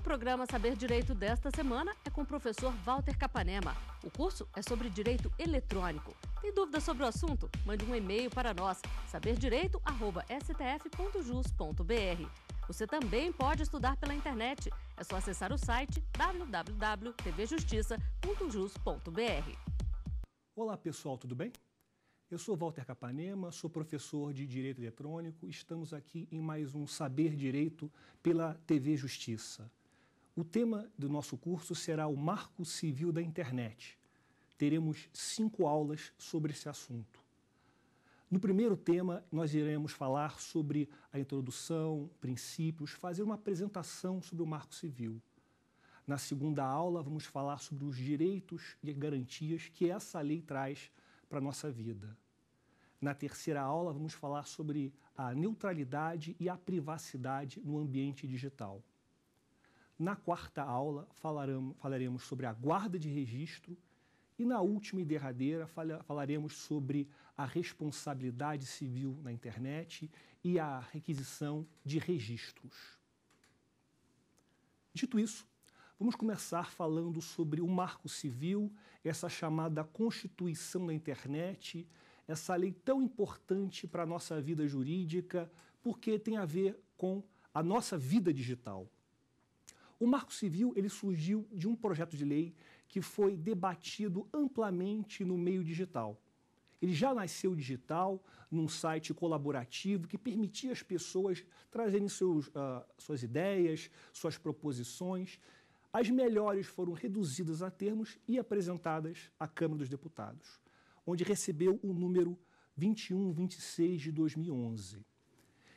O programa Saber Direito desta semana é com o professor Walter Capanema. O curso é sobre direito eletrônico. Tem dúvidas sobre o assunto? Mande um e-mail para nós, saberdireito.stf.jus.br. Você também pode estudar pela internet. É só acessar o site www.tvjustiça.jus.br. Olá pessoal, tudo bem? Eu sou Walter Capanema, sou professor de Direito Eletrônico. Estamos aqui em mais um Saber Direito pela TV Justiça. O tema do nosso curso será o Marco Civil da Internet. Teremos cinco aulas sobre esse assunto. No primeiro tema, nós iremos falar sobre a introdução, princípios, fazer uma apresentação sobre o Marco Civil. Na segunda aula, vamos falar sobre os direitos e garantias que essa lei traz para a nossa vida. Na terceira aula, vamos falar sobre a neutralidade e a privacidade no ambiente digital. Na quarta aula falaremos sobre a guarda de registro e na última e derradeira falaremos sobre a responsabilidade civil na internet e a requisição de registros. Dito isso, vamos começar falando sobre o marco civil, essa chamada Constituição da internet, essa lei tão importante para a nossa vida jurídica, porque tem a ver com a nossa vida digital. O Marco Civil ele surgiu de um projeto de lei que foi debatido amplamente no meio digital. Ele já nasceu digital, num site colaborativo que permitia as pessoas trazerem seus, uh, suas ideias, suas proposições. As melhores foram reduzidas a termos e apresentadas à Câmara dos Deputados, onde recebeu o número 2126 de 2011.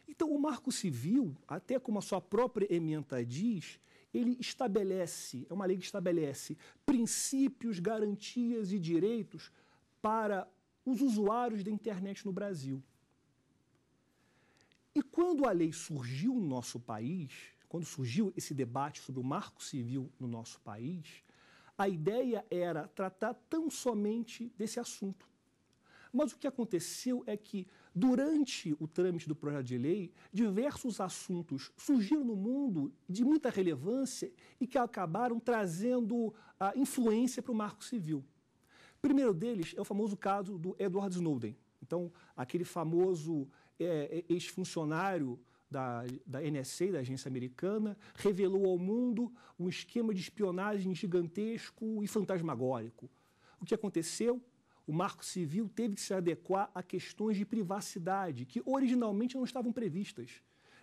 Então, o Marco Civil, até como a sua própria emenda diz, ele estabelece, é uma lei que estabelece princípios, garantias e direitos para os usuários da internet no Brasil. E quando a lei surgiu no nosso país, quando surgiu esse debate sobre o marco civil no nosso país, a ideia era tratar tão somente desse assunto. Mas o que aconteceu é que Durante o trâmite do projeto de lei, diversos assuntos surgiram no mundo de muita relevância e que acabaram trazendo a ah, influência para o marco civil. O primeiro deles é o famoso caso do Edward Snowden. Então, aquele famoso é, é ex-funcionário da, da NSA, da agência americana, revelou ao mundo um esquema de espionagem gigantesco e fantasmagórico. O que aconteceu? o Marco Civil teve que se adequar a questões de privacidade que originalmente não estavam previstas,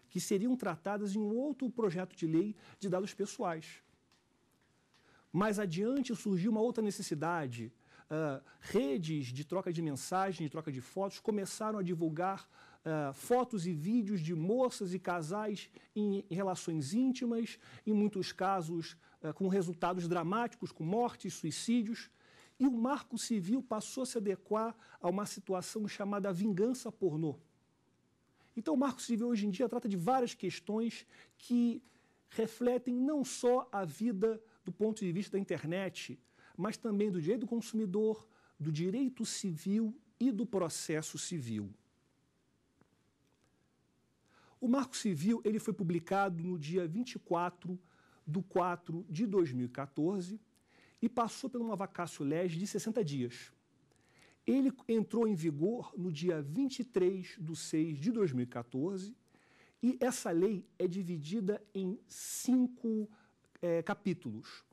que seriam tratadas em um outro projeto de lei de dados pessoais. Mais adiante surgiu uma outra necessidade. Uh, redes de troca de mensagem, de troca de fotos, começaram a divulgar Uh, fotos e vídeos de moças e casais em, em relações íntimas, em muitos casos uh, com resultados dramáticos, com mortes, suicídios. E o marco civil passou a se adequar a uma situação chamada vingança pornô. Então, o marco civil hoje em dia trata de várias questões que refletem não só a vida do ponto de vista da internet, mas também do direito do consumidor, do direito civil e do processo civil. O Marco Civil ele foi publicado no dia 24 de 4 de 2014 e passou por uma vacácio de 60 dias. Ele entrou em vigor no dia 23 de 6 de 2014 e essa lei é dividida em cinco é, capítulos.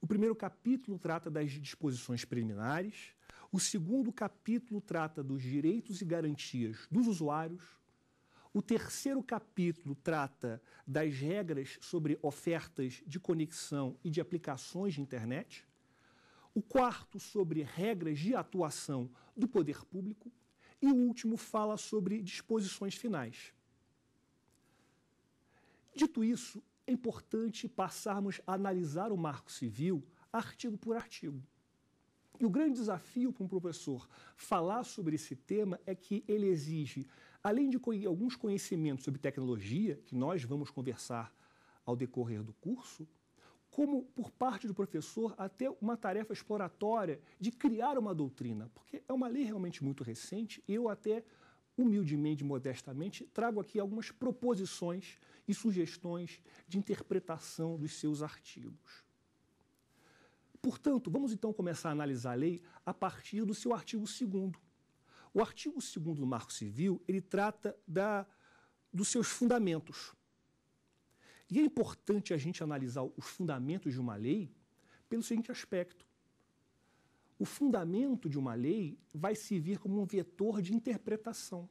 O primeiro capítulo trata das disposições preliminares, o segundo capítulo trata dos direitos e garantias dos usuários, o terceiro capítulo trata das regras sobre ofertas de conexão e de aplicações de internet. O quarto, sobre regras de atuação do poder público. E o último fala sobre disposições finais. Dito isso, é importante passarmos a analisar o marco civil artigo por artigo. E o grande desafio para um professor falar sobre esse tema é que ele exige Além de alguns conhecimentos sobre tecnologia, que nós vamos conversar ao decorrer do curso, como por parte do professor até uma tarefa exploratória de criar uma doutrina, porque é uma lei realmente muito recente. Eu até humildemente, modestamente, trago aqui algumas proposições e sugestões de interpretação dos seus artigos. Portanto, vamos então começar a analisar a lei a partir do seu artigo 2 o artigo 2 do Marco Civil, ele trata da, dos seus fundamentos. E é importante a gente analisar os fundamentos de uma lei pelo seguinte aspecto. O fundamento de uma lei vai servir como um vetor de interpretação.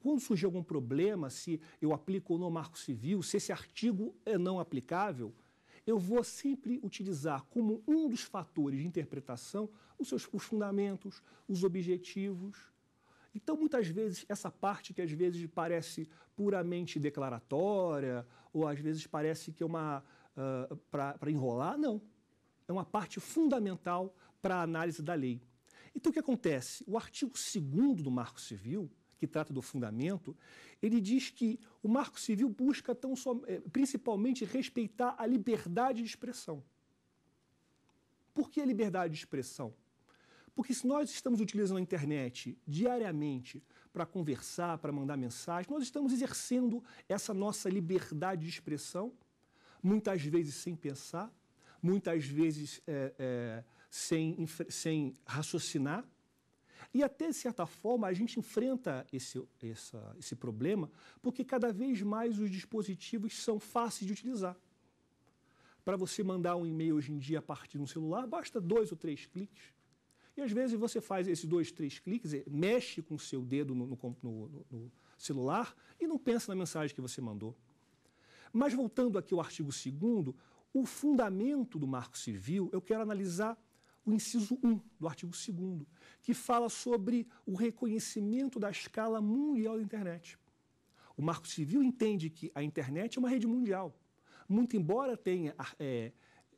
Quando surge algum problema, se eu aplico ou não o marco civil, se esse artigo é não aplicável, eu vou sempre utilizar como um dos fatores de interpretação os seus os fundamentos, os objetivos. Então, muitas vezes, essa parte que às vezes parece puramente declaratória, ou às vezes parece que é uma. Uh, ah, para enrolar, não. É uma parte fundamental para a análise da lei. Então, o que acontece? O artigo 2 do Marco Civil que trata do fundamento, ele diz que o Marco Civil busca tão som, eh, principalmente respeitar a liberdade de expressão. Por que a liberdade de expressão? Porque se nós estamos utilizando a internet diariamente para conversar, para mandar mensagem, nós estamos exercendo essa nossa liberdade de expressão, muitas vezes sem pensar, muitas vezes é, é, sem, sem raciocinar. E até, de certa forma, a gente enfrenta esse, essa, esse problema porque cada vez mais os dispositivos são fáceis de utilizar. Para você mandar um e-mail hoje em dia a partir de um celular, basta dois ou três cliques. E às vezes você faz esses dois, três cliques, eh, mexe com o seu dedo no, no, no, no celular e não pensa na mensagem que você mandou. Mas voltando aqui ao artigo 2, o fundamento do Marco Civil, eu quero analisar o inciso 1 do artigo 2 que fala sobre o reconhecimento da escala mundial da internet. O Marco Civil entende que a internet é uma rede mundial. Muito embora tenha ah, é,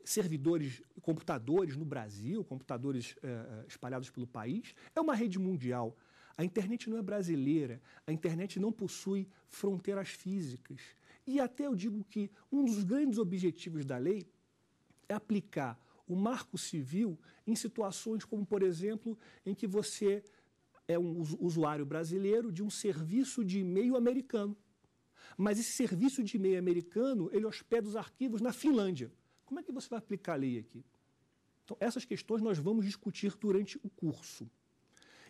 servidores, computadores no Brasil, computadores é, espalhados pelo país, é uma rede mundial. A internet não é brasileira, a internet não possui fronteiras físicas. E até eu digo que um dos grandes objetivos da lei é aplicar o marco civil em situações como, por exemplo, em que você é um usuário brasileiro de um serviço de e-mail americano. Mas esse serviço de e-mail americano, ele hospeda é os arquivos na Finlândia. Como é que você vai aplicar a lei aqui? Então, essas questões nós vamos discutir durante o curso.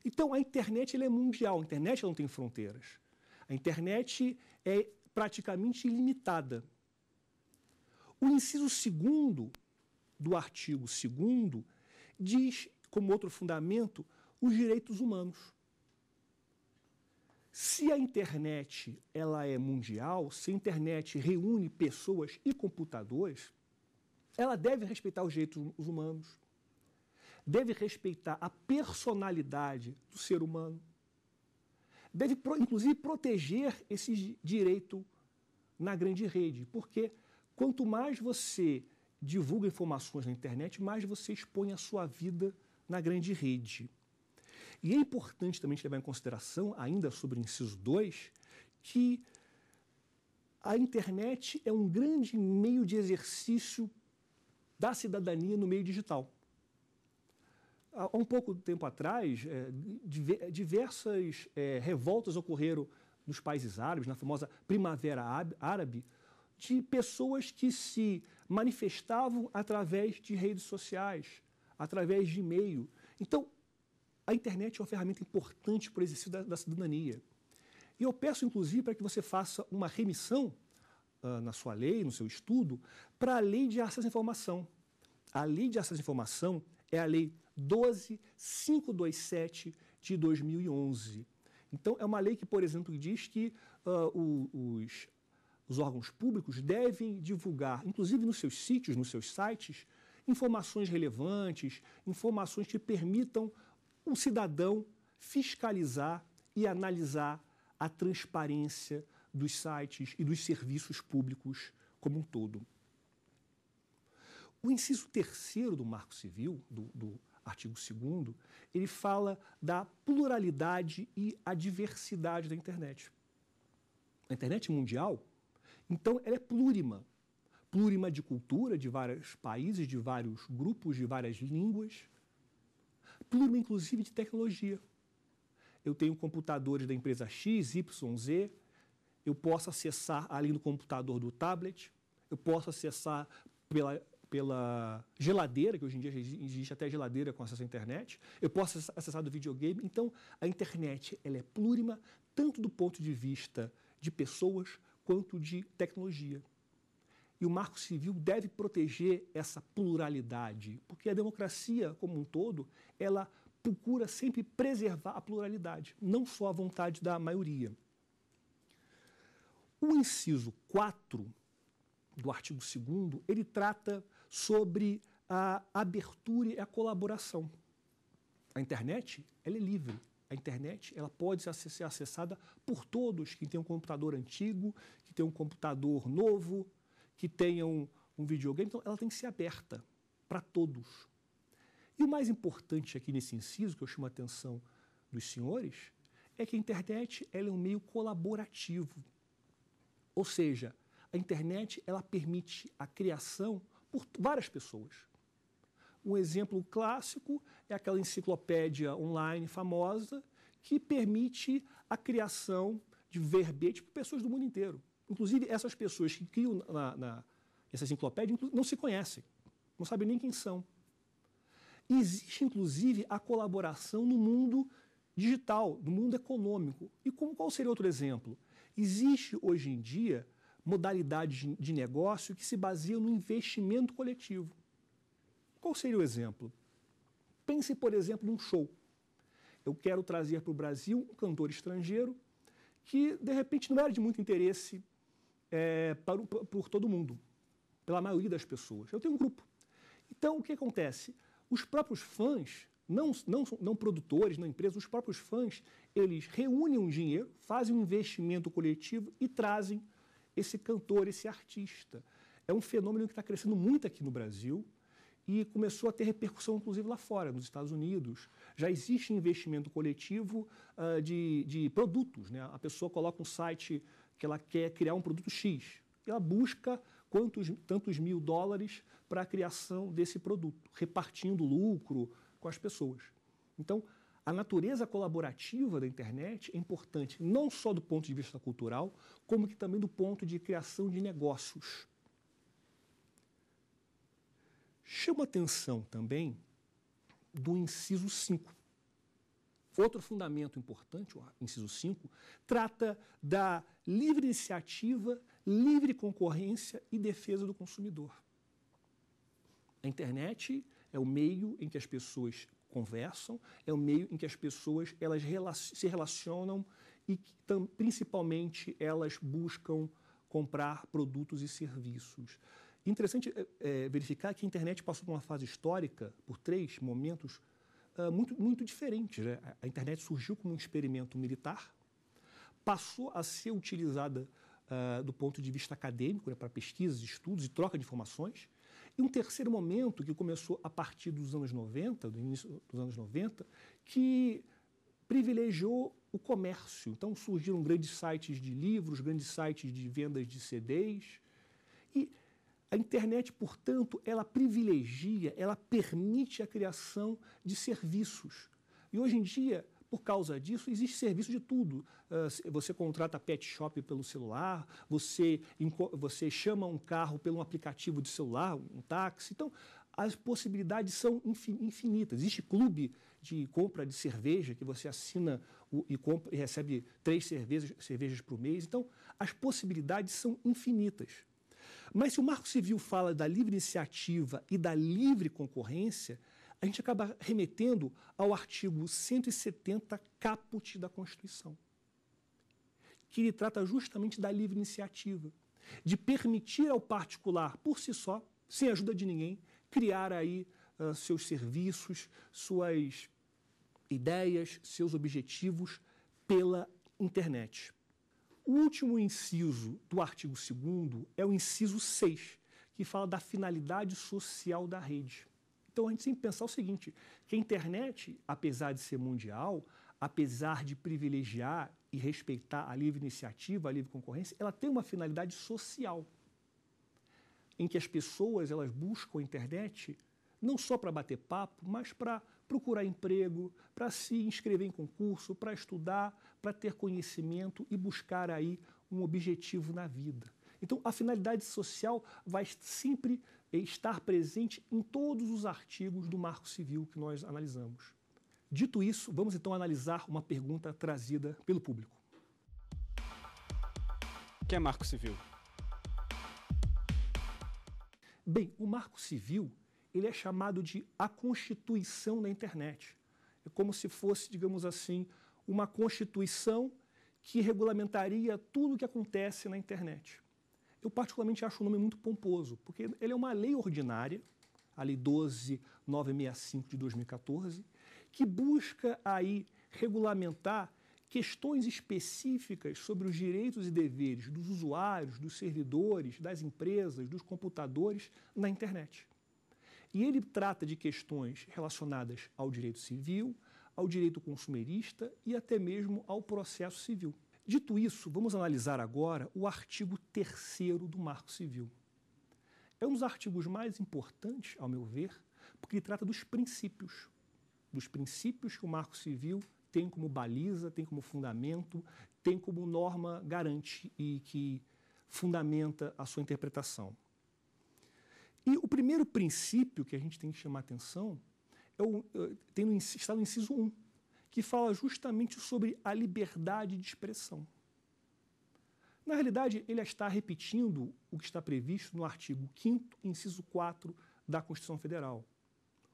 Então, a internet é mundial, a internet não tem fronteiras. A internet é praticamente ilimitada. O inciso segundo do artigo 2 diz, como outro fundamento, os direitos humanos. Se a internet ela é mundial, se a internet reúne pessoas e computadores, ela deve respeitar os direitos hum-, humanos, deve respeitar a personalidade do ser humano, deve, inclusive, proteger esse direito na grande rede, porque quanto mais você divulga informações na internet, mais você expõe a sua vida na grande rede. E é importante também levar em consideração, ainda sobre o inciso 2, que a internet é um grande meio de exercício da cidadania no meio digital. Há um pouco tempo atrás, é, diversas é, revoltas ocorreram nos países árabes, na famosa Primavera Árabe, de pessoas que se manifestavam através de redes sociais, através de e-mail. Então, a internet é uma ferramenta importante para o exercício da, da cidadania. E eu peço, inclusive, para que você faça uma remissão uh, na sua lei, no seu estudo, para a Lei de Acesso à Informação. A Lei de Acesso à Informação é a Lei 12527 de 2011. Então, é uma lei que, por exemplo, diz que uh, os, os órgãos públicos devem divulgar, inclusive nos seus sítios, nos seus sites, informações relevantes, informações que permitam o cidadão fiscalizar e analisar a transparência dos sites e dos serviços públicos como um todo. O inciso terceiro do Marco Civil, do, do artigo 2, ele fala da pluralidade e a diversidade da internet. A internet mundial então, ela é plurima. Plurima de cultura, de vários países, de vários grupos, de várias línguas. Plurima, inclusive, de tecnologia. Eu tenho computadores da empresa X, Y, Z. Eu posso acessar ali no computador do tablet. Eu posso acessar pela pela geladeira, que hoje em dia existe até geladeira com acesso à internet, eu posso acessar do videogame. Então, a internet ela é plurima, tanto do ponto de vista de pessoas quanto de tecnologia. E o Marco Civil deve proteger essa pluralidade, porque a democracia como um todo, ela procura sempre preservar a pluralidade, não só a vontade da maioria. O inciso 4 do artigo 2 ele trata sobre a abertura e a colaboração. A internet, ela é livre, a internet ela pode ser acessada por todos que tem um computador antigo, que tem um computador novo, que tenham um, um videogame. Então, ela tem que ser aberta para todos. E o mais importante aqui nesse inciso, que eu chamo a atenção dos senhores, é que a internet ela é um meio colaborativo. Ou seja, a internet ela permite a criação por várias pessoas. Um exemplo clássico é aquela enciclopédia online famosa que permite a criação de verbetes por pessoas do mundo inteiro. Inclusive, essas pessoas que criam na, na, essa enciclopédia não se conhecem, não sabem nem quem são. Existe, inclusive, a colaboração no mundo digital, no mundo econômico. E como, qual seria outro exemplo? Existe, hoje em dia, modalidades de negócio que se baseiam no investimento coletivo. Qual seria o exemplo? Pense, por exemplo, num show. Eu quero trazer para o Brasil um cantor estrangeiro que, de repente, não era de muito interesse é, para o, por todo mundo, pela maioria das pessoas. Eu tenho um grupo. Então, o que acontece? Os próprios fãs, não, não, não produtores, não empresas, os próprios fãs, eles reúnem um dinheiro, fazem um investimento coletivo e trazem esse cantor, esse artista. É um fenômeno que está crescendo muito aqui no Brasil, e começou a ter repercussão, inclusive lá fora, nos Estados Unidos. Já existe investimento coletivo uh, de, de produtos. Né? A pessoa coloca um site que ela quer criar um produto X. E ela busca quantos, tantos mil dólares para a criação desse produto, repartindo lucro com as pessoas. Então, a natureza colaborativa da internet é importante, não só do ponto de vista cultural, como que também do ponto de criação de negócios. Chama atenção também do inciso 5. Outro fundamento importante, o inciso 5, trata da livre iniciativa, livre concorrência e defesa do consumidor. A internet é o meio em que as pessoas conversam, é o meio em que as pessoas elas se relacionam e principalmente elas buscam comprar produtos e serviços. Interessante é, é, verificar que a internet passou por uma fase histórica, por três momentos uh, muito, muito diferentes. Né? A internet surgiu como um experimento militar, passou a ser utilizada uh, do ponto de vista acadêmico, né, para pesquisas, estudos e troca de informações. E um terceiro momento, que começou a partir dos anos 90, do início dos anos 90, que privilegiou o comércio. Então surgiram grandes sites de livros, grandes sites de vendas de CDs. E a internet, portanto, ela privilegia, ela permite a criação de serviços. E hoje em dia, por causa disso, existe serviço de tudo. Ah, você contrata pet shop pelo celular, você, você chama um carro pelo um aplicativo de celular, um táxi. Então, as possibilidades são infinitas. Existe clube de compra de cerveja que você assina e, compra, e recebe três cervejas, cervejas por mês. Então, as possibilidades são infinitas. Mas se o Marco Civil fala da livre iniciativa e da livre concorrência, a gente acaba remetendo ao artigo 170 caput da Constituição, que ele trata justamente da livre iniciativa, de permitir ao particular, por si só, sem ajuda de ninguém, criar aí uh, seus serviços, suas ideias, seus objetivos pela internet. O último inciso do artigo 2 é o inciso 6, que fala da finalidade social da rede. Então a gente tem que pensar o seguinte: que a internet, apesar de ser mundial, apesar de privilegiar e respeitar a livre iniciativa, a livre concorrência, ela tem uma finalidade social, em que as pessoas elas buscam a internet não só para bater papo, mas para procurar emprego, para se inscrever em concurso, para estudar, para ter conhecimento e buscar aí um objetivo na vida. Então, a finalidade social vai sempre eh, estar presente em todos os artigos do Marco Civil que nós analisamos. Dito isso, vamos então analisar uma pergunta trazida pelo público. O que é Marco Civil? Bem, o Marco Civil ele é chamado de a constituição da internet. É como se fosse, digamos assim, uma constituição que regulamentaria tudo o que acontece na internet. Eu particularmente acho o nome muito pomposo, porque ele é uma lei ordinária, a lei 12965 de 2014, que busca aí regulamentar questões específicas sobre os direitos e deveres dos usuários, dos servidores, das empresas, dos computadores na internet. E ele trata de questões relacionadas ao direito civil, ao direito consumerista e até mesmo ao processo civil. Dito isso, vamos analisar agora o artigo 3 do Marco Civil. É um dos artigos mais importantes, ao meu ver, porque ele trata dos princípios, dos princípios que o Marco Civil tem como baliza, tem como fundamento, tem como norma garante e que fundamenta a sua interpretação. E o primeiro princípio que a gente tem que chamar atenção é o, é, tem no, está no inciso 1, que fala justamente sobre a liberdade de expressão. Na realidade, ele está repetindo o que está previsto no artigo 5, inciso 4 da Constituição Federal.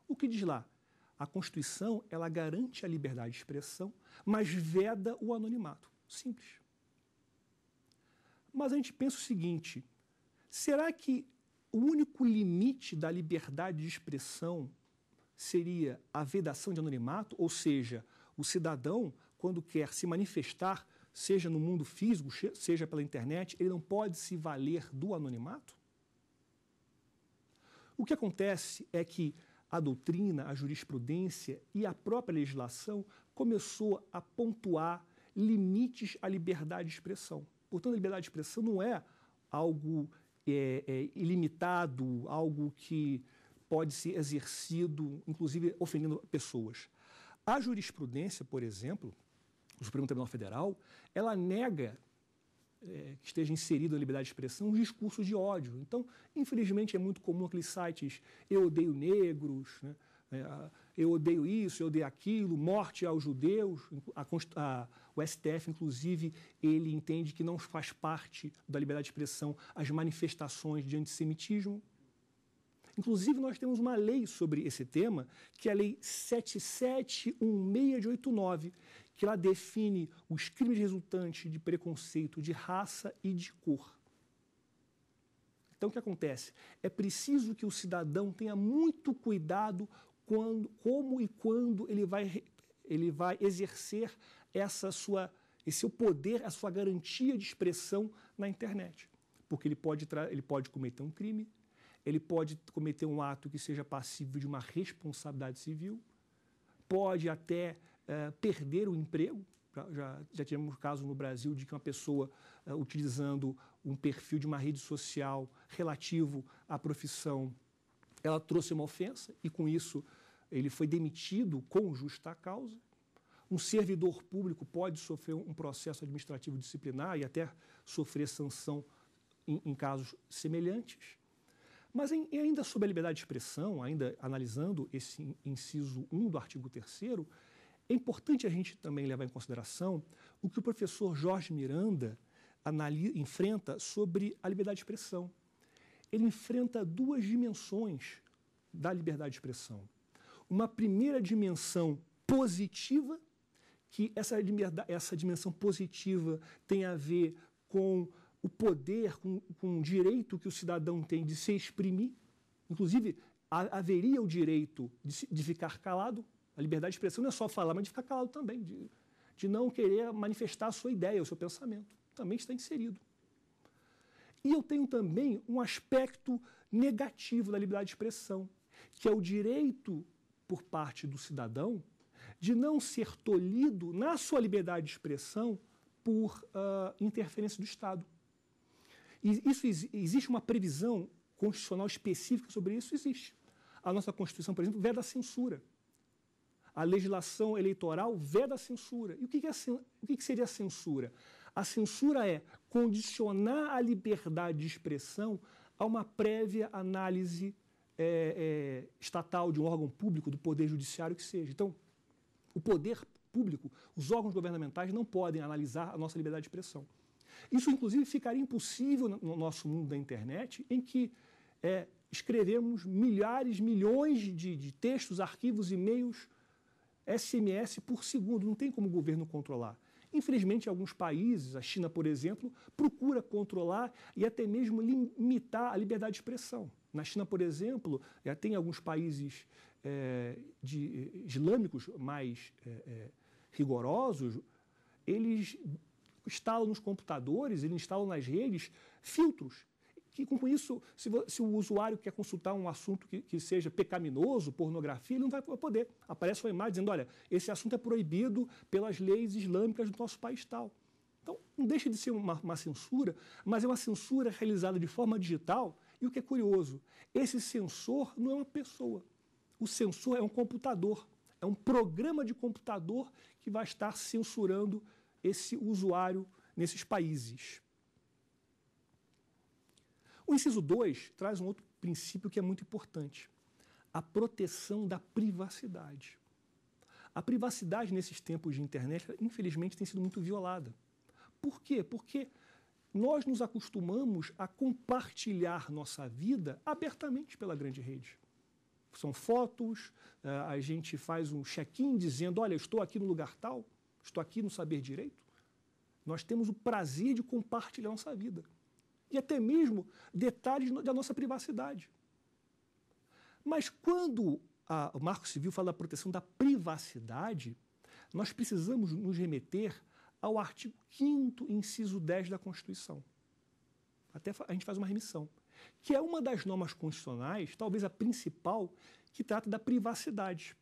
O que diz lá? A Constituição ela garante a liberdade de expressão, mas veda o anonimato. Simples. Mas a gente pensa o seguinte: será que o único limite da liberdade de expressão seria a vedação de anonimato, ou seja, o cidadão, quando quer se manifestar, seja no mundo físico, seja pela internet, ele não pode se valer do anonimato? O que acontece é que a doutrina, a jurisprudência e a própria legislação começou a pontuar limites à liberdade de expressão. Portanto, a liberdade de expressão não é algo é, é, ilimitado, algo que pode ser exercido, inclusive ofendendo pessoas. A jurisprudência, por exemplo, do Supremo Tribunal Federal, ela nega é, que esteja inserido na liberdade de expressão um discurso de ódio. Então, infelizmente, é muito comum aqueles sites eu odeio negros, né? É, eu odeio isso, eu odeio aquilo, morte aos judeus. A, a, o STF, inclusive, ele entende que não faz parte da liberdade de expressão as manifestações de antissemitismo. Inclusive, nós temos uma lei sobre esse tema, que é a Lei 7716 de 89, que ela define os crimes resultantes de preconceito de raça e de cor. Então, o que acontece? É preciso que o cidadão tenha muito cuidado quando, como e quando ele vai, ele vai exercer essa sua, esse seu poder, a sua garantia de expressão na internet. Porque ele pode, ele pode cometer um crime, ele pode cometer um ato que seja passível de uma responsabilidade civil, pode até uh, perder o emprego. Já, já, já tivemos caso no Brasil de que uma pessoa uh, utilizando um perfil de uma rede social relativo à profissão ela trouxe uma ofensa e, com isso, ele foi demitido com justa causa. Um servidor público pode sofrer um processo administrativo disciplinar e até sofrer sanção em, em casos semelhantes. Mas em, ainda sobre a liberdade de expressão, ainda analisando esse inciso 1 do artigo 3 é importante a gente também levar em consideração o que o professor Jorge Miranda analisa, enfrenta sobre a liberdade de expressão ele enfrenta duas dimensões da liberdade de expressão. Uma primeira dimensão positiva, que essa, essa dimensão positiva tem a ver com o poder, com, com o direito que o cidadão tem de se exprimir. Inclusive, a, haveria o direito de, de, ficar calado. A liberdade de expressão não é só falar, mas de ficar calado também, de, de não querer manifestar a sua ideia, o seu pensamento. Também está inserido. E eu tenho também um aspecto negativo da liberdade de expressão, que é o direito por parte do cidadão de não ser tolhido na sua liberdade de expressão por uh, interferência do Estado. E isso existe uma previsão constitucional específica sobre isso? Existe. A nossa Constituição, por exemplo, veda a censura. A legislação eleitoral veda a censura. E o que, é, o que seria a censura? A censura é condicionar a liberdade de expressão a uma prévia análise é, é, estatal de um órgão público, do poder judiciário que seja. Então, o poder público, os órgãos governamentais não podem analisar a nossa liberdade de expressão. Isso, inclusive, ficaria impossível no nosso mundo da internet, em que é, escrevemos milhares, milhões de, de textos, arquivos, e-mails, SMS por segundo. Não tem como o governo controlar. Infelizmente, alguns países, a China, por exemplo, procura controlar e até mesmo limitar a liberdade de expressão. Na China, por exemplo, já tem alguns países é, de, eh, islâmicos mais é, é, rigorosos, eles instalam nos computadores, eles instalam nas redes filtros que com isso, se, se, o usuário quer consultar um assunto que, que, seja pecaminoso, pornografia, ele não vai poder. Aparece uma imagem dizendo, olha, esse assunto é proibido pelas leis islâmicas do nosso país tal. Então, não deixa de ser uma, uma censura, mas é uma censura realizada de forma digital. E o que é curioso, esse censor não é uma pessoa. O censor é um computador, é um programa de computador que vai estar censurando esse usuário nesses países. O inciso 2 traz um outro princípio que é muito importante: a proteção da privacidade. A privacidade nesses tempos de internet, infelizmente, tem sido muito violada. Por quê? Porque nós nos acostumamos a compartilhar nossa vida abertamente pela grande rede. São fotos, eh, a gente faz um check-in dizendo: olha, estou aqui no lugar tal, estou aqui no saber direito. Nós temos o prazer de compartilhar nossa vida e até mesmo detalhes da nossa privacidade. Mas quando a, o Marco Civil fala da proteção da privacidade, nós precisamos nos remeter ao artigo 5 inciso 10 da Constituição. Até a gente faz uma remissão, que é uma das normas constitucionais, talvez a principal, que trata da privacidade.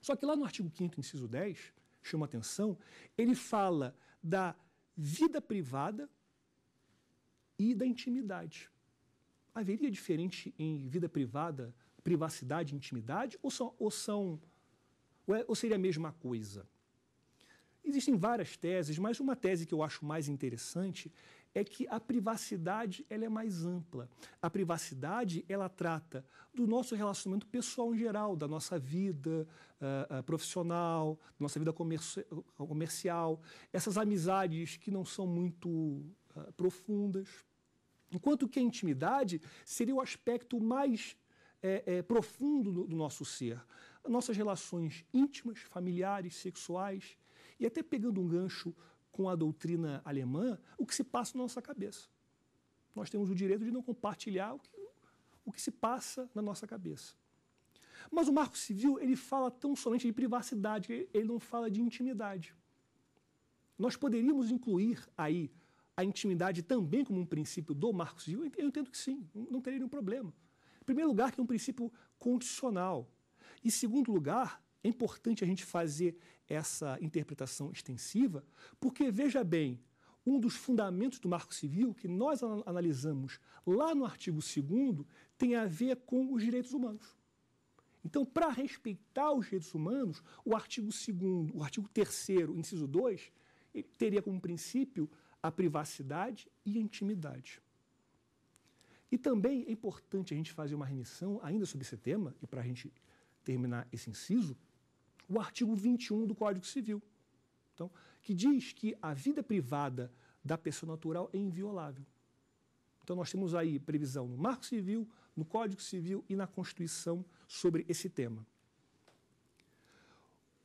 Só que lá no artigo 5 inciso 10, chama atenção, ele fala da vida privada e da intimidade. Haveria diferente em vida privada, privacidade e intimidade, ou são, ou, são, ou, é, ou seria a mesma coisa? Existem várias teses, mas uma tese que eu acho mais interessante é que a privacidade ela é mais ampla. A privacidade ela trata do nosso relacionamento pessoal em geral, da nossa vida uh, uh, profissional, da nossa vida comerci comercial, essas amizades que não são muito uh, profundas. Enquanto que a intimidade seria o aspecto mais é, é, profundo do, do nosso ser. Nossas relações íntimas, familiares, sexuais, e até pegando um gancho com a doutrina alemã, o que se passa na nossa cabeça. Nós temos o direito de não compartilhar o que, o que se passa na nossa cabeça. Mas o Marco Civil ele fala tão somente de privacidade, ele não fala de intimidade. Nós poderíamos incluir aí a intimidade também como um princípio do Marco Civil? Eu entendo que sim, não teria nenhum problema. Em primeiro lugar, que é um princípio condicional. Em segundo lugar, é importante a gente fazer essa interpretação extensiva, porque, veja bem, um dos fundamentos do Marco Civil, que nós analisamos lá no artigo 2, tem a ver com os direitos humanos. Então, para respeitar os direitos humanos, o artigo 2, o artigo 3, inciso 2, teria como princípio a privacidade e a intimidade. E também é importante a gente fazer uma remissão, ainda sobre esse tema, e para a gente terminar esse inciso, o artigo 21 do Código Civil, então, que diz que a vida privada da pessoa natural é inviolável. Então, nós temos aí previsão no Marco Civil, no Código Civil e na Constituição sobre esse tema.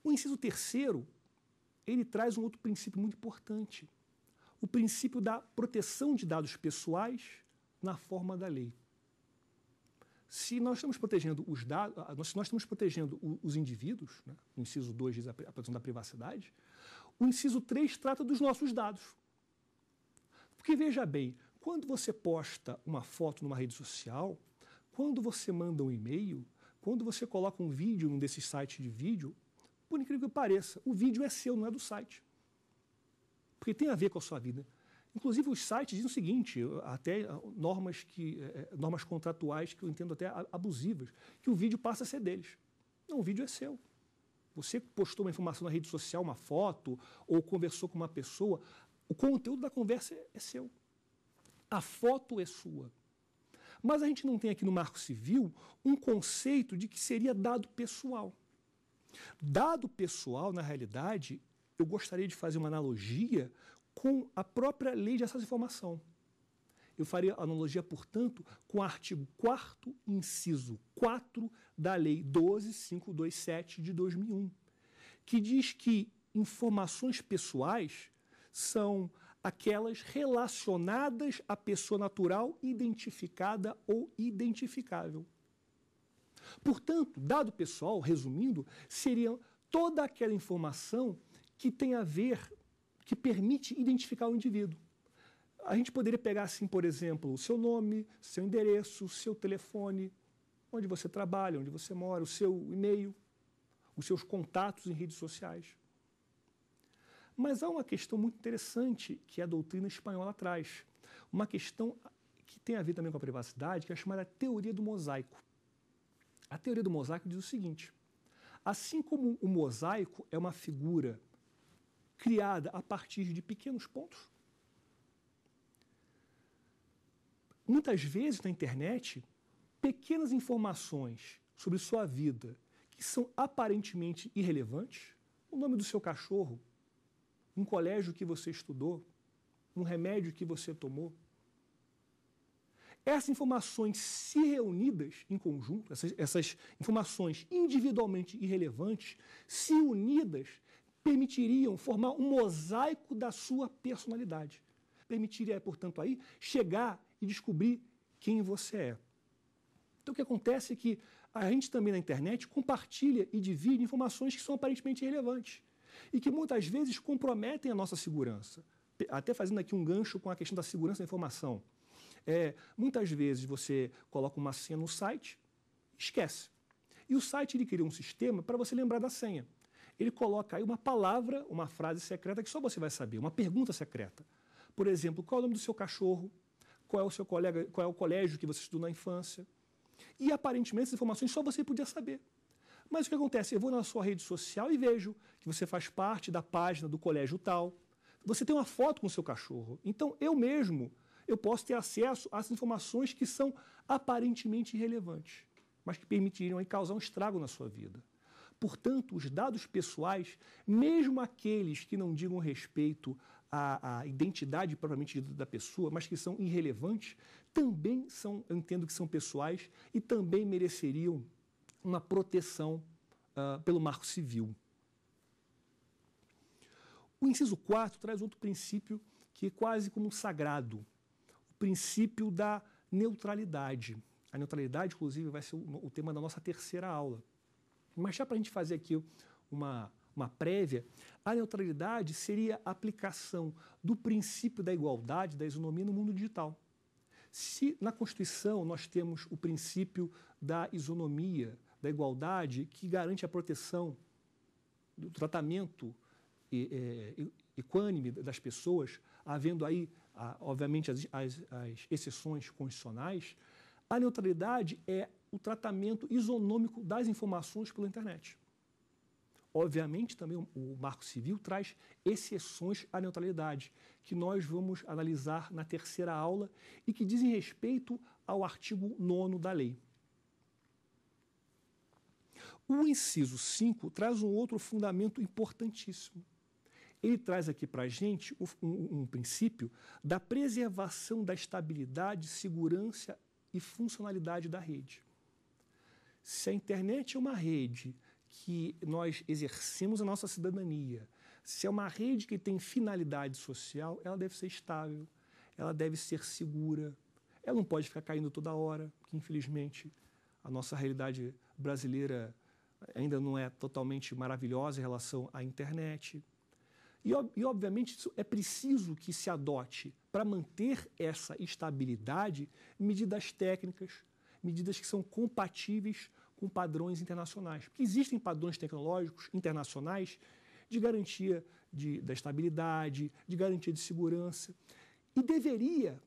O inciso terceiro, ele traz um outro princípio muito importante, o princípio da proteção de dados pessoais na forma da lei. Se nós estamos protegendo os dados, se nós estamos protegendo os indivíduos, né? o inciso 2 diz a proteção da privacidade, o inciso 3 trata dos nossos dados. Porque veja bem, quando você posta uma foto numa rede social, quando você manda um e-mail, quando você coloca um vídeo num desses sites de vídeo, por incrível que pareça, o vídeo é seu, não é do site porque tem a ver com a sua vida. Inclusive, os sites dizem o seguinte, até normas, que, é, é, normas contratuais que eu entendo até abusivas, que o vídeo passa a ser deles. Não, o vídeo é seu. Você postou uma informação na rede social, uma foto, ou conversou com uma pessoa, o conteúdo da conversa é, é seu. A foto é sua. Mas a gente não tem aqui no Marco Civil um conceito de que seria dado pessoal. Dado pessoal, na realidade, eu gostaria de fazer uma analogia com a própria lei de acesso à informação. Eu faria analogia, portanto, com o artigo 4 inciso 4 da Lei 12527 de 2001, que diz que informações pessoais são aquelas relacionadas à pessoa natural identificada ou identificável. Portanto, dado pessoal, resumindo, seria toda aquela informação que tem a ver, que permite identificar o indivíduo. A gente poderia pegar, assim, por exemplo, o seu nome, seu endereço, seu telefone, onde você trabalha, onde você mora, o seu e-mail, os seus contatos em redes sociais. Mas há uma questão muito interessante que é a doutrina espanhola traz. Uma questão que tem a ver também com a privacidade, que é chamada teoria do mosaico. A teoria do mosaico diz o seguinte: assim como o mosaico é uma figura criada a partir de pequenos pontos. Muitas vezes na internet, pequenas informações sobre sua vida que são aparentemente irrelevantes, o nome do seu cachorro, um colégio que você estudou, um remédio que você tomou, essas informações se reunidas em conjunto, essas, essas, informações individualmente irrelevantes, se unidas, permitiriam formar um mosaico da sua personalidade. Permitiria, portanto, aí chegar e descobrir quem você é. Então, o que acontece é que a gente também na internet compartilha e divide informações que são aparentemente irrelevantes e que muitas vezes comprometem a nossa segurança. Até fazendo aqui um gancho com a questão da segurança da informação. É, muitas vezes você coloca uma senha no site, esquece. E o site ele cria um sistema para você lembrar da senha ele coloca aí uma palavra, uma frase secreta que só você vai saber, uma pergunta secreta. Por exemplo, qual é o nome do seu cachorro? Qual é o seu colega, qual é o colégio que você estudou na infância? E aparentemente essas informações só você podia saber. Mas o que acontece? Eu vou na sua rede social e vejo que você faz parte da página do colégio tal. Você tem uma foto com o seu cachorro. Então eu mesmo eu posso ter acesso às informações que são aparentemente irrelevantes, mas que permitiriam causar um estrago na sua vida. Portanto, os dados pessoais, mesmo aqueles que não digam respeito à, à identidade propriamente dita da pessoa, mas que são irrelevantes, também são, eu entendo que são pessoais e também mereceriam uma proteção uh, pelo Marco Civil. O inciso 4 traz outro princípio que é quase como um sagrado, o princípio da neutralidade. A neutralidade, inclusive, vai ser o, o tema da nossa terceira aula. Mas já para a gente fazer aqui uma, uma prévia, a neutralidade seria a aplicação do princípio da igualdade, da isonomia no mundo digital. Se na Constituição nós temos o princípio da isonomia, da igualdade, que garante a proteção do tratamento é, equânime das pessoas, havendo aí, obviamente, as, as, as exceções constitucionais, a neutralidade é o tratamento isonômico das informações pela internet. Obviamente, também o Marco Civil traz exceções à neutralidade, que nós vamos analisar na terceira aula e que dizem respeito ao artigo 9 da lei. O inciso 5 traz um outro fundamento importantíssimo. Ele traz aqui para a gente um, um, um princípio da preservação da estabilidade, segurança e funcionalidade da rede. Se a internet é uma rede que nós exercemos a nossa cidadania, se é uma rede que tem finalidade social, ela deve ser estável, ela deve ser segura, ela não pode ficar caindo toda hora, que infelizmente a nossa realidade brasileira ainda não é totalmente maravilhosa em relação à internet. E, e obviamente, isso é preciso que se adote para manter essa estabilidade medidas técnicas, medidas que são compatíveis com padrões internacionais. Porque existem padrões tecnológicos internacionais de garantia de, da estabilidade, de garantia de segurança. E deveria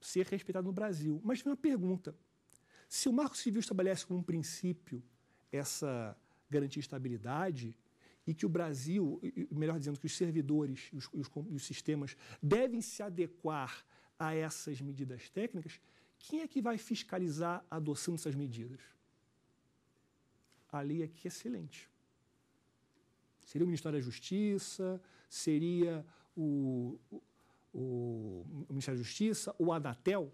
ser respeitado no Brasil. Mas tem uma pergunta: se o Marco Civil estabelece como um princípio essa garantia de estabilidade e que o Brasil, melhor dizendo, que os servidores e os, os, os sistemas devem se adequar a essas medidas técnicas, quem é que vai fiscalizar a adoção dessas medidas? A lei aqui é, é excelente. Seria o Ministério da Justiça, seria o, o, o Ministério da Justiça, o Anatel.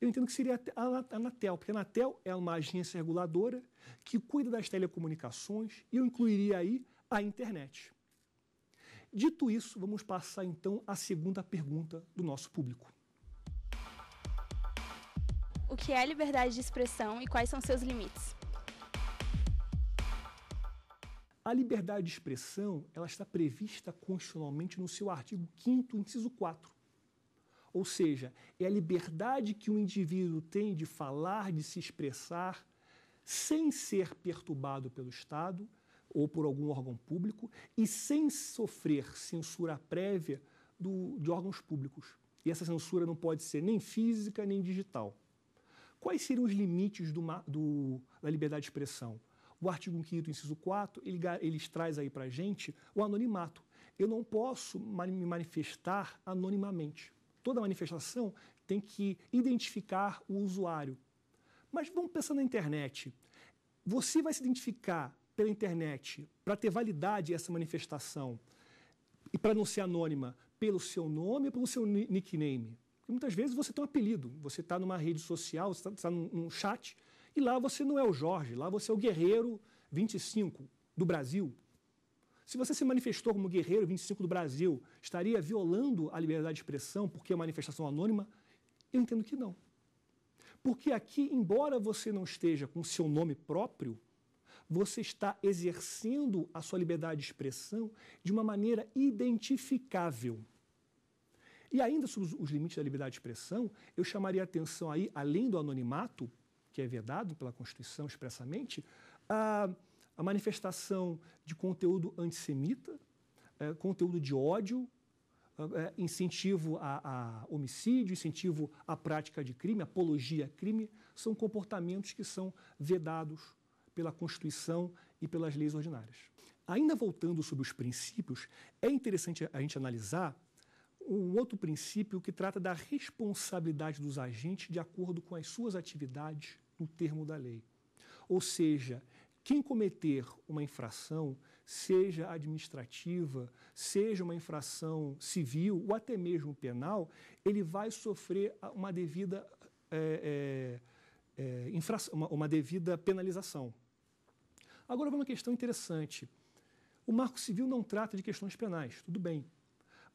Eu entendo que seria a Anatel, porque a Anatel é uma agência reguladora que cuida das telecomunicações e eu incluiria aí a internet. Dito isso, vamos passar então à segunda pergunta do nosso público o que é liberdade de expressão e quais são seus limites. A liberdade de expressão ela está prevista constitucionalmente no seu artigo 5 inciso 4. Ou seja, é a liberdade que o indivíduo tem de falar, de se expressar, sem ser perturbado pelo Estado ou por algum órgão público e sem sofrer censura prévia do, de órgãos públicos. E essa censura não pode ser nem física nem digital. Quais seriam os limites do, do, da liberdade de expressão? O artigo 5 inciso 4, ele, traz aí para a gente o anonimato. Eu não posso me manifestar anonimamente. Toda manifestação tem que identificar o usuário. Mas vamos pensar na internet. Você vai se identificar pela internet para ter validade essa manifestação e para não ser anônima pelo seu nome ou pelo seu nickname? Porque muitas vezes você tem um apelido, você está numa rede social, você está tá num, num chat, e lá você não é o Jorge, lá você é o Guerreiro 25 do Brasil. Se você se manifestou como Guerreiro 25 do Brasil, estaria violando a liberdade de expressão porque é manifestação anônima? Eu entendo que não. Porque aqui, embora você não esteja com seu nome próprio, você está exercendo a sua liberdade de expressão de uma maneira identificável. E ainda sobre os limites da liberdade de expressão, eu chamaria a atenção aí, além do anonimato, que é vedado pela Constituição expressamente, a, a manifestação de conteúdo antissemita, é, conteúdo de ódio, é, é, incentivo a, a, homicídio, incentivo à prática de crime, apologia a crime, são comportamentos que são vedados pela Constituição e pelas leis ordinárias. Ainda voltando sobre os princípios, é interessante a gente analisar um outro princípio que trata da responsabilidade dos agentes de acordo com as suas atividades no termo da lei. Ou seja, quem cometer uma infração, seja administrativa, seja uma infração civil ou até mesmo penal, ele vai sofrer uma devida, é, eh, é, eh, é, eh, infração, uma, uma devida penalização. Agora, uma questão interessante. O Marco Civil não trata de questões penais, tudo bem.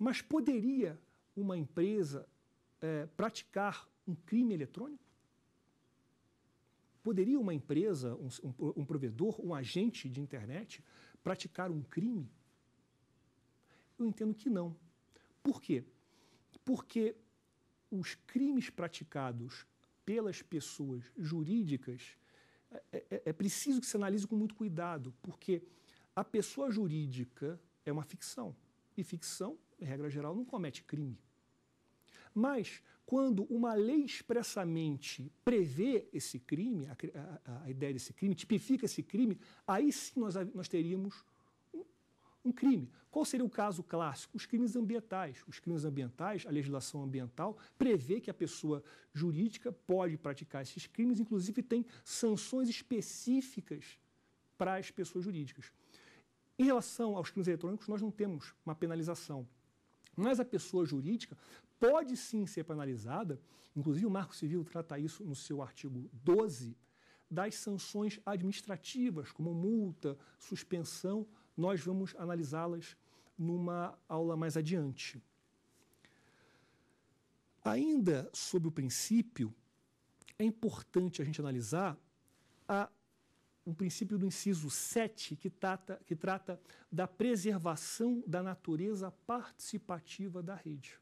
Mas poderia uma empresa é, praticar um crime eletrônico? Poderia uma empresa, um, um, um provedor, um agente de internet praticar um crime? Eu entendo que não. Por quê? Porque os crimes praticados pelas pessoas jurídicas é, é, é, é preciso que se analise com muito cuidado, porque a pessoa jurídica é uma ficção. E ficção, regra geral, não comete crime. Mas, quando uma lei expressamente prevê esse crime, a, a, a ideia desse crime, tipifica esse crime, aí sim nós, nós teríamos um, um crime. Qual seria o caso clássico? Os crimes ambientais. Os crimes ambientais, a legislação ambiental prevê que a pessoa jurídica pode praticar esses crimes, inclusive tem sanções específicas para as pessoas jurídicas. Em relação aos crimes eletrônicos, nós não temos uma penalização. Mas a pessoa jurídica pode sim ser penalizada, inclusive o Marco Civil trata isso no seu artigo 12, das sanções administrativas, como multa, suspensão, nós vamos analisá-las numa aula mais adiante. Ainda sobre o princípio, é importante a gente analisar a um princípio do inciso 7, que trata, que trata da preservação da natureza participativa da rede.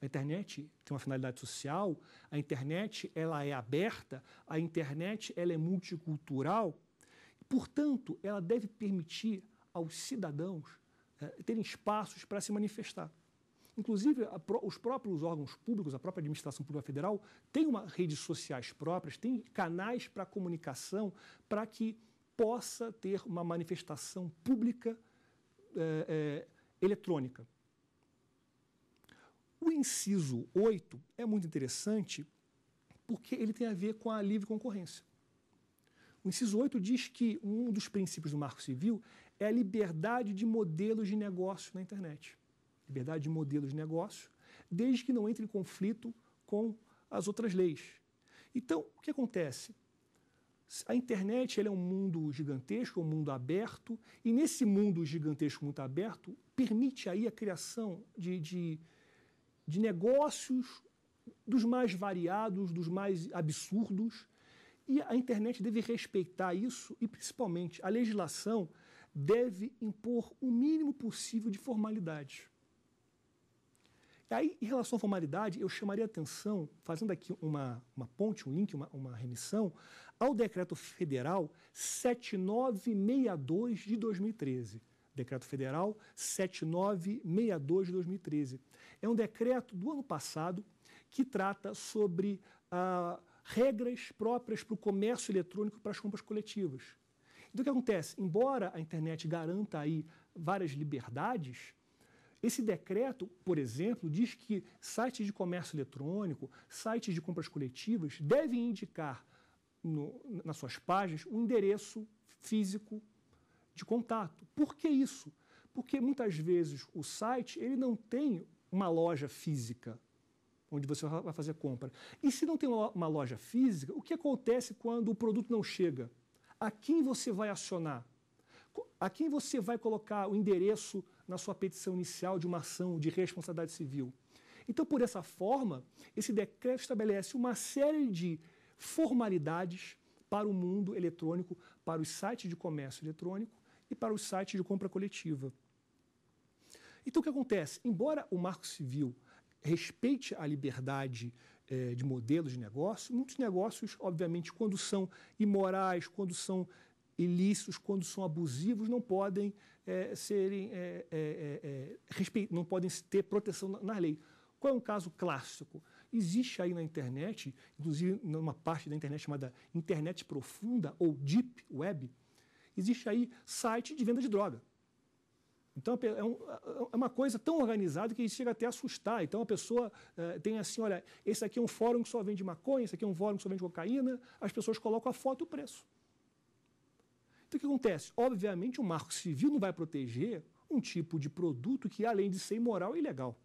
A internet tem uma finalidade social, a internet ela é aberta, a internet ela é multicultural, portanto, ela deve permitir aos cidadãos é, terem espaços para se manifestar. Inclusive, a, os próprios órgãos públicos, a própria administração pública federal, tem uma redes sociais próprias, tem canais para comunicação para que possa ter uma manifestação pública é, é, eletrônica. O inciso 8 é muito interessante porque ele tem a ver com a livre concorrência. O inciso 8 diz que um dos princípios do Marco Civil é a liberdade de modelos de negócio na internet liberdade de modelo de negócio, desde que não entre em conflito com as outras leis. Então, o que acontece? A internet é um mundo gigantesco, um mundo aberto, e nesse mundo gigantesco, muito aberto, permite aí a criação de, de, de negócios dos mais variados, dos mais absurdos, e a internet deve respeitar isso e, principalmente, a legislação deve impor o mínimo possível de formalidade. Aí, em relação à formalidade, eu chamaria atenção, fazendo aqui uma, uma ponte, um link, uma, uma remissão, ao Decreto Federal 7962 de 2013. Decreto Federal 7962 de 2013. É um decreto do ano passado que trata sobre ah, regras próprias para o comércio eletrônico para as compras coletivas. Então, o que acontece? Embora a internet garanta aí várias liberdades, esse decreto, por exemplo, diz que sites de comércio eletrônico, sites de compras coletivas devem indicar no, nas suas páginas o um endereço físico de contato. Por que isso? Porque muitas vezes o site ele não tem uma loja física onde você vai fazer compra. E se não tem uma loja física, o que acontece quando o produto não chega? A quem você vai acionar? A quem você vai colocar o endereço na sua petição inicial de uma ação de responsabilidade civil. Então, por essa forma, esse decreto estabelece uma série de formalidades para o mundo eletrônico, para os sites de comércio eletrônico e para os sites de compra coletiva. Então, o que acontece? Embora o Marco Civil respeite a liberdade eh, de modelos de negócio, muitos negócios, obviamente, quando são imorais, quando são ilícitos, quando são abusivos, não podem é, serem é, é, é, é respeit... não podem ter proteção na, na lei. Qual é um caso clássico? Existe aí na internet, inclusive numa parte da internet chamada internet profunda ou deep web, existe aí site de venda de droga. Então é, um, é, uma coisa tão organizada que chega até a assustar. Então a pessoa é, tem assim, olha, esse aqui é um fórum que só vende maconha, esse aqui é um fórum que só vende cocaína. As pessoas colocam a foto e o preço. Então, o que acontece? Obviamente, o marco civil não vai proteger um tipo de produto que, além de ser imoral, é ilegal.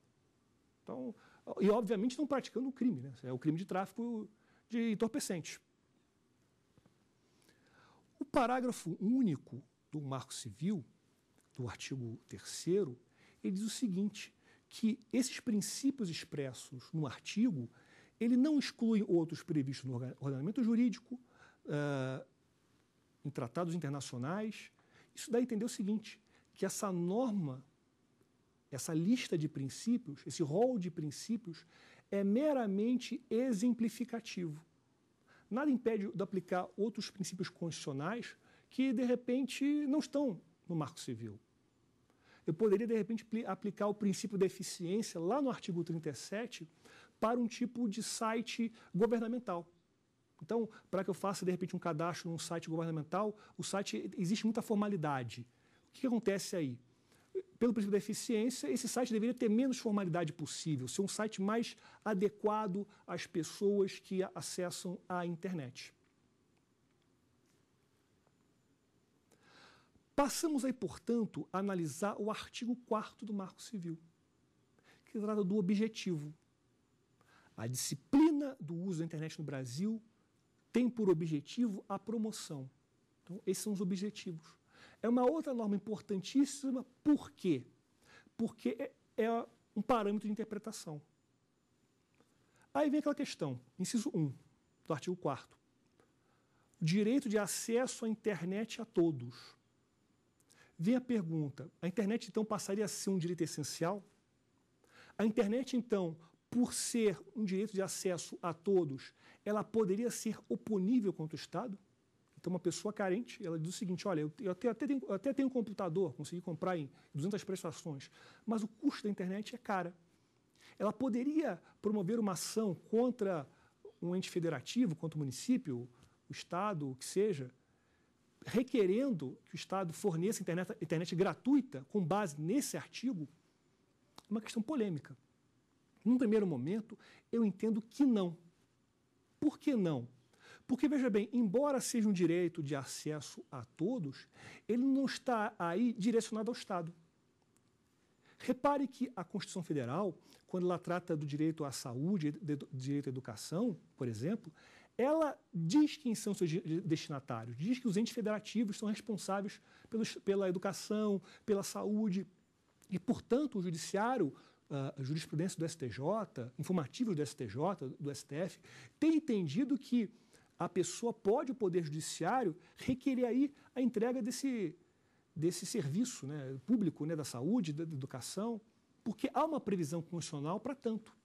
Então, e, obviamente, estão praticando um crime, né? É o crime de tráfico de entorpecentes. O parágrafo único do Marco Civil, do artigo 3 ele diz o seguinte, que esses princípios expressos no artigo, ele não exclui outros previstos no ordenamento jurídico, uh, em tratados internacionais. Isso dá a entender o seguinte: que essa norma, essa lista de princípios, esse rol de princípios, é meramente exemplificativo. Nada impede de aplicar outros princípios constitucionais que, de repente, não estão no Marco Civil. Eu poderia, de repente, aplicar o princípio da eficiência lá no artigo 37 para um tipo de site governamental. Então, para que eu faça de repente um cadastro num site governamental, o site existe muita formalidade. O que, que acontece aí? Pelo princípio da eficiência, esse site deveria ter menos formalidade possível, ser um site mais adequado às pessoas que acessam a internet. Passamos aí, portanto, a analisar o artigo 4 do Marco Civil, que trata do objetivo. A disciplina do uso da internet no Brasil tem por objetivo a promoção. Então, esses são os objetivos. É uma outra norma importantíssima, por quê? Porque é, é um parâmetro de interpretação. Aí vem aquela questão, inciso 1 do artigo 4 direito de acesso à internet a todos. Vem a pergunta: a internet então passaria a ser um direito essencial? A internet então por ser um direito de acesso a todos, ela poderia ser oponível contra o Estado? Então, uma pessoa carente, ela diz o seguinte: olha, eu, até, até, tenho, até tenho um computador, consegui comprar em 200 prestações, mas o custo da internet é cara. Ela poderia promover uma ação contra um ente federativo, contra o município, o Estado, o que seja, requerendo que o Estado forneça internet, internet gratuita com base nesse artigo? É uma questão polêmica. Num primeiro momento, eu entendo que não. Por que não? Porque, veja bem, embora seja um direito de acesso a todos, ele não está aí direcionado ao Estado. Repare que a Constituição Federal, quando ela trata do direito à saúde, do direito à educação, por exemplo, ela diz quem são seus destinatários, diz que os entes federativos são responsáveis pelos, pela educação, pela saúde, e, portanto, o judiciário a jurisprudência do STJ, informativos do STJ, do STF, tem entendido que a pessoa pode, o Poder Judiciário, requerer aí a entrega desse, desse serviço né, público né, da saúde, da, da educação, porque há uma previsão constitucional para tanto.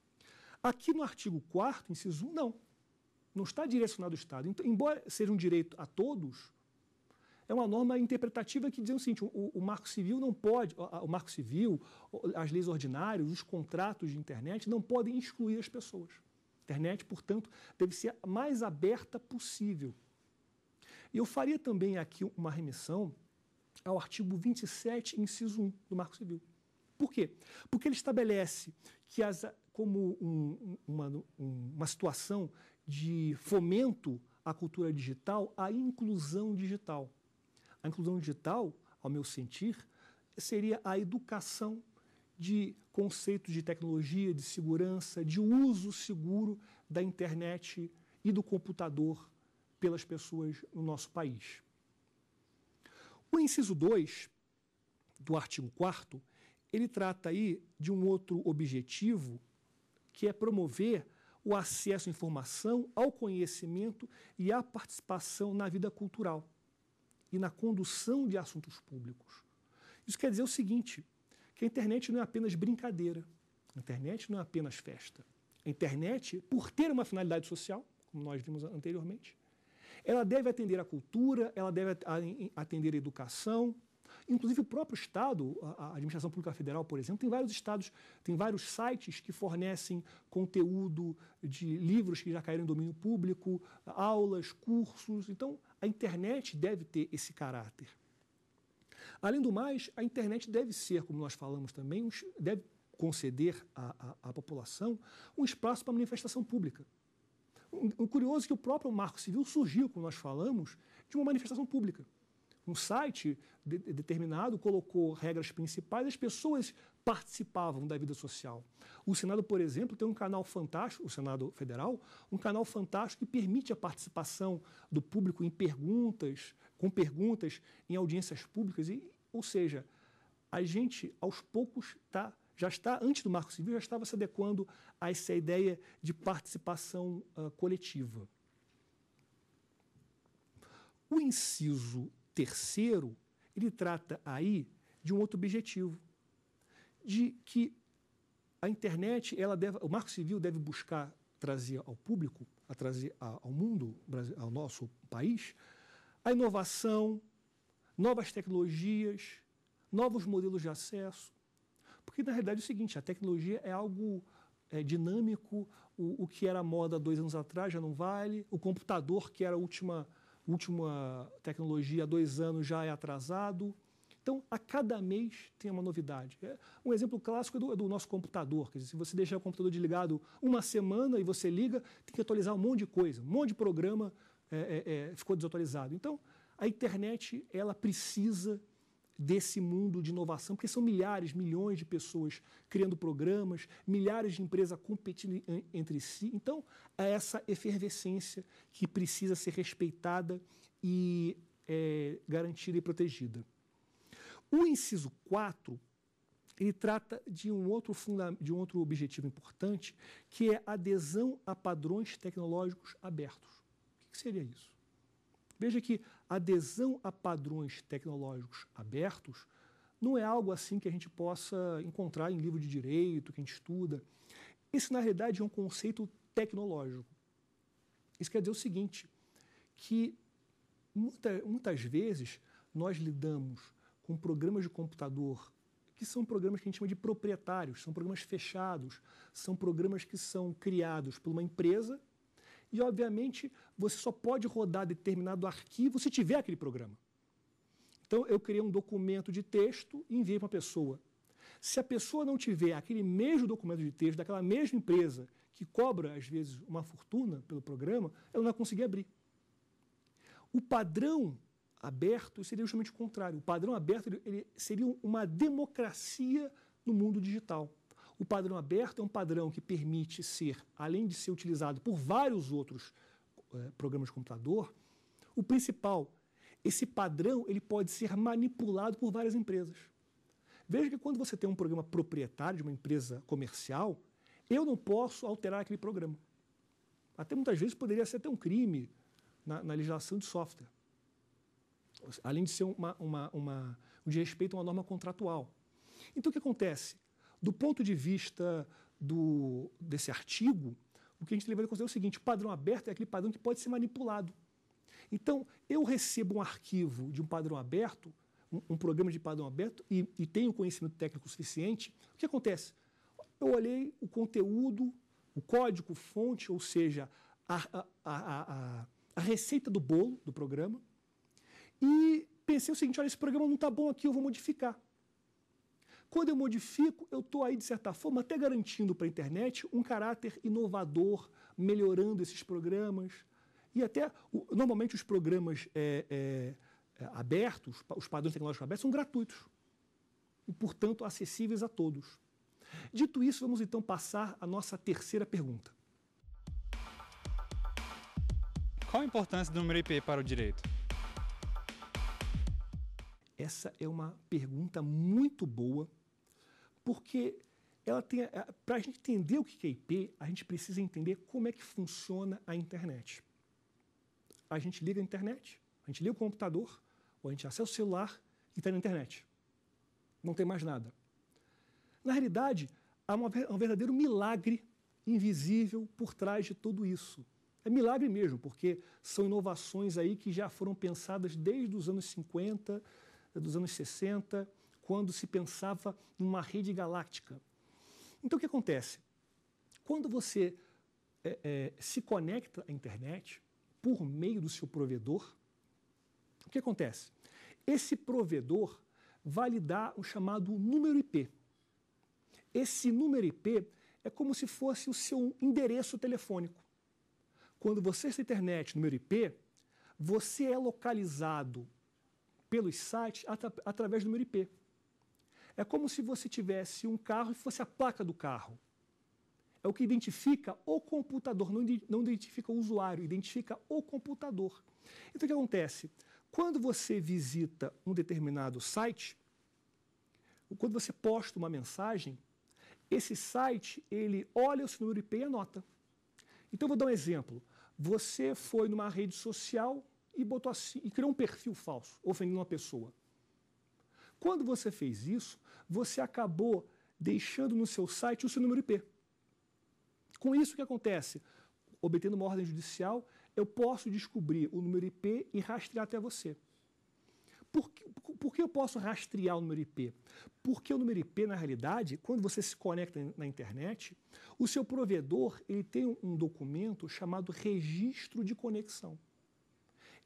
Aqui no artigo 4, inciso 1, não. Não está direcionado ao Estado. Então, embora seja um direito a todos, é uma norma interpretativa que dizia o seguinte: o, o marco civil não pode, o, o marco civil, as leis ordinárias, os contratos de internet não podem excluir as pessoas. A internet, portanto, deve ser a mais aberta possível. E eu faria também aqui uma remissão ao artigo 27, inciso 1 do Marco Civil. Por quê? Porque ele estabelece que, as, como um, uma, uma situação de fomento à cultura digital, a inclusão digital. A inclusão digital, ao meu sentir, seria a educação de conceitos de tecnologia, de segurança, de uso seguro da internet e do computador pelas pessoas no nosso país. O inciso 2 do artigo 4 ele trata aí de um outro objetivo que é promover o acesso à informação, ao conhecimento e à participação na vida cultural e na condução de assuntos públicos. Isso quer dizer o seguinte: que a internet não é apenas brincadeira, a internet não é apenas festa. A internet, por ter uma finalidade social, como nós vimos anteriormente, ela deve atender a cultura, ela deve atender a educação. Inclusive o próprio Estado, a Administração Pública Federal, por exemplo, tem vários estados, tem vários sites que fornecem conteúdo de livros que já caíram em domínio público, aulas, cursos. Então, a internet deve ter esse caráter. Além do mais, a internet deve ser, como nós falamos também, deve conceder à, à, à população um espaço para manifestação pública. O curioso é que o próprio Marco Civil surgiu, como nós falamos, de uma manifestação pública um site de, determinado colocou regras principais, as pessoas participavam da vida social. O Senado, por exemplo, tem um canal fantástico, o Senado Federal, um canal fantástico que permite a participação do público em perguntas, com perguntas em audiências públicas, e, ou seja, a gente aos poucos tá, já está, antes do Marco Civil, já estava se adequando a essa ideia de participação uh, coletiva. O inciso terceiro, ele trata aí de um outro objetivo, de que a internet, ela deve, o Marco Civil deve buscar trazer ao público, a trazer ao mundo, ao nosso país, a inovação, novas tecnologias, novos modelos de acesso. Porque, na realidade, é o seguinte: a tecnologia é algo é, dinâmico, o, o, que era moda dois anos atrás já não vale, o computador, que era a última última tecnologia há dois anos já é atrasado. Então, a cada mês tem uma novidade. É um exemplo clássico é do, é do nosso computador. Quer dizer, se você deixar o computador desligado uma semana e você liga, tem que atualizar um monte de coisa, um monte de programa é, é, é ficou desatualizado. Então, a internet ela precisa desse mundo de inovação, porque são milhares, milhões de pessoas criando programas, milhares de empresas competindo entre si. Então, é essa efervescência que precisa ser respeitada e é, garantida e protegida. O inciso 4 ele trata de um, outro funda de um outro objetivo importante, que é adesão a padrões tecnológicos abertos. O que seria isso? Veja que adesão a padrões tecnológicos abertos não é algo assim que a gente possa encontrar em livro de direito, que a gente estuda. Isso na realidade, é um conceito tecnológico. Isso quer dizer o seguinte, que muita, muitas vezes nós lidamos com programas de computador que são programas que a gente chama de proprietários, são programas fechados, são programas que são criados por uma empresa e, obviamente, você só pode rodar determinado arquivo se tiver aquele programa. Então, eu criei um documento de texto e enviei para uma pessoa. Se a pessoa não tiver aquele mesmo documento de texto daquela mesma empresa que cobra, às vezes, uma fortuna pelo programa, ela não vai conseguir abrir. O padrão aberto seria justamente o contrário. O padrão aberto ele, seria uma democracia no mundo digital. O padrão aberto é um padrão que permite ser, além de ser utilizado por vários outros eh, programas de computador, o principal, esse padrão ele pode ser manipulado por várias empresas. Veja que quando você tem um programa proprietário de uma empresa comercial, eu não posso alterar aquele programa. Até muitas vezes poderia ser até um crime na, na legislação de software. Além de ser uma, uma, uma, um desrespeito a uma norma contratual. Então o que acontece? Do ponto de vista do, desse artigo, o que a gente leva em consideração é o seguinte: padrão aberto é aquele padrão que pode ser manipulado. Então, eu recebo um arquivo de um padrão aberto, um, um programa de padrão aberto, e, e tenho conhecimento técnico suficiente, o que acontece? Eu olhei o conteúdo, o código fonte, ou seja, a, a, a, a receita do bolo do programa, e pensei o seguinte: olha, esse programa não está bom aqui, eu vou modificar. Quando eu modifico, eu estou aí, de certa forma, até garantindo para a internet um caráter inovador, melhorando esses programas. E até, normalmente, os programas é, é, é abertos, os padrões tecnológicos abertos, são gratuitos e, portanto, acessíveis a todos. Dito isso, vamos então passar à nossa terceira pergunta. Qual a importância do número IP para o direito? Essa é uma pergunta muito boa porque ela tem para a gente entender o que é IP, a gente precisa entender como é que funciona a internet. A gente liga a internet, a gente liga o computador, ou a gente acessa o celular e está na internet. Não tem mais nada. Na realidade, há um verdadeiro milagre invisível por trás de tudo isso. É milagre mesmo, porque são inovações aí que já foram pensadas desde os anos 50, dos anos 60, quando se pensava numa rede galáctica. Então o que acontece? Quando você é, é, se conecta à internet por meio do seu provedor, o que acontece? Esse provedor vai lhe dar o chamado número IP. Esse número IP é como se fosse o seu endereço telefônico. Quando você está na internet, número IP, você é localizado pelos sites através do número IP. É como se você tivesse um carro e fosse a placa do carro. É o que identifica o computador, não, identifica o usuário, identifica o computador. Então, o que acontece? Quando você visita um determinado site, quando você posta uma mensagem, esse site, ele olha o seu número IP e anota. Então, vou dar um exemplo. Você foi numa rede social e botou assim, e criou um perfil falso, ofendendo uma pessoa. Quando você fez isso, você acabou deixando no seu site o seu número IP. Com isso, o que acontece? Obtendo uma ordem judicial, eu posso descobrir o número IP e rastrear até você. Por que, por que, eu posso rastrear o número IP? Porque o número IP, na realidade, quando você se conecta na internet, o seu provedor ele tem um documento chamado registro de conexão.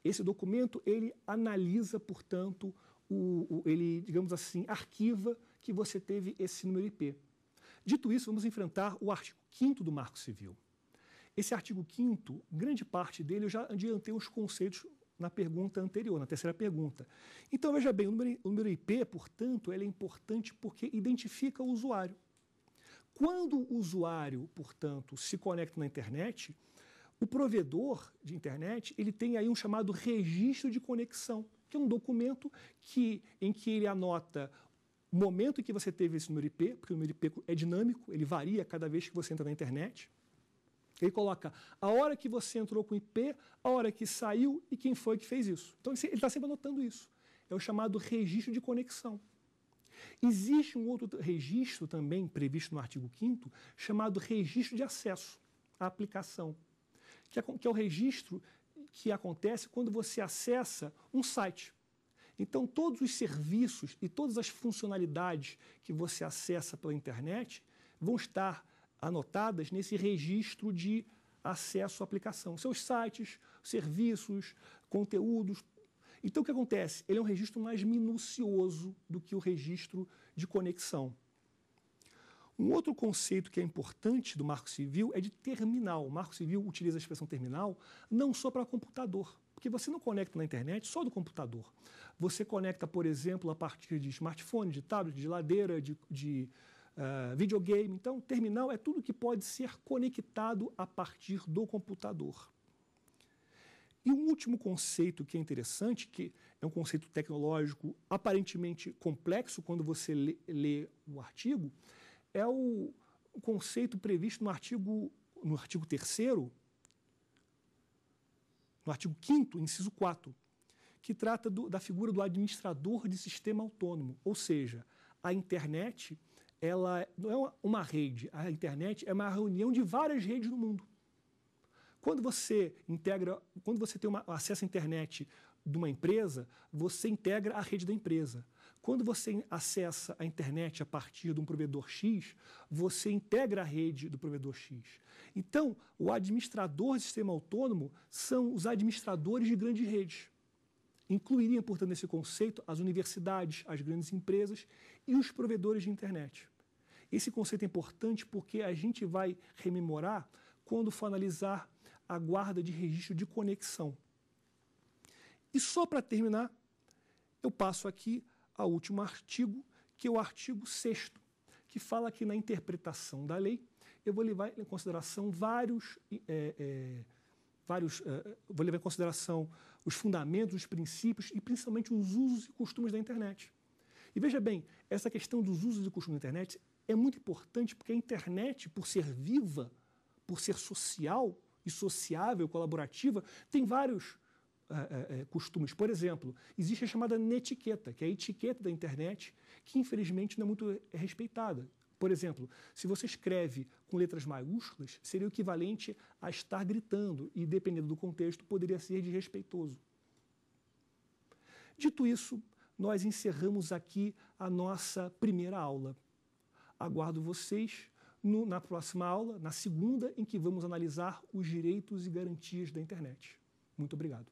Esse documento ele analisa, portanto, o, o, ele, digamos assim, arquiva que você teve esse número IP. Dito isso, vamos enfrentar o artigo 5 do Marco Civil. Esse artigo 5 grande parte dele eu já adiantei os conceitos na pergunta anterior, na terceira pergunta. Então, veja bem, o número, o número IP, portanto, ele é importante porque identifica o usuário. Quando o usuário, portanto, se conecta na internet, o provedor de internet ele tem aí um chamado registro de conexão que é um documento que, em que ele anota o momento em que você teve esse número IP, porque o número IP é dinâmico, ele varia cada vez que você entra na internet. Ele coloca a hora que você entrou com o IP, a hora que saiu e quem foi que fez isso. Então ele está sempre anotando isso. É o chamado registro de conexão. Existe um outro registro também previsto no artigo 5 chamado registro de acesso à aplicação, que é, que é o registro que acontece quando você acessa um site. Então, todos os serviços e todas as funcionalidades que você acessa pela internet vão estar anotadas nesse registro de acesso à aplicação. Seus sites, serviços, conteúdos. Então, o que acontece? Ele é um registro mais minucioso do que o registro de conexão. Um outro conceito que é importante do Marco Civil é de terminal. O Marco Civil utiliza a expressão terminal não só para computador, porque você não conecta na internet só do computador. Você conecta, por exemplo, a partir de smartphone, de tablet, de ladeira, de, de uh, videogame. Então, terminal é tudo que pode ser conectado a partir do computador. E um último conceito que é interessante, que é um conceito tecnológico aparentemente complexo quando você lê, lê o artigo, é o conceito previsto no artigo no artigo 3 no artigo 5 inciso 4, que trata do, da figura do administrador de sistema autônomo, ou seja, a internet ela não é uma, uma rede, a internet é uma reunião de várias redes no mundo. Quando você integra, quando você tem uma, acesso à internet de uma empresa, você integra a rede da empresa. Quando você acessa a internet a partir de um provedor X, você integra a rede do provedor X. Então, o administrador de sistema autônomo são os administradores de grandes redes. Incluiriam, portanto, nesse conceito as universidades, as grandes empresas e os provedores de internet. Esse conceito é importante porque a gente vai rememorar quando for analisar a guarda de registro de conexão. E só para terminar, eu passo aqui ao último artigo, que é o artigo 6, que fala que na interpretação da lei eu vou levar em consideração vários. É, é, vários eh, vou levar em consideração os fundamentos, os princípios e principalmente os usos e costumes da internet. E veja bem, essa questão dos usos e costumes da internet é muito importante porque a internet, por ser viva, por ser social e sociável, colaborativa, tem vários é, é, costumes. Por exemplo, existe a chamada netiqueta, que é a etiqueta da internet, que infelizmente não é muito respeitada. Por exemplo, se você escreve com letras maiúsculas, seria o equivalente a estar gritando e, dependendo do contexto, poderia ser desrespeitoso. Dito isso, nós encerramos aqui a nossa primeira aula. Aguardo vocês no, na próxima aula, na segunda, em que vamos analisar os direitos e garantias da internet. Muito obrigado.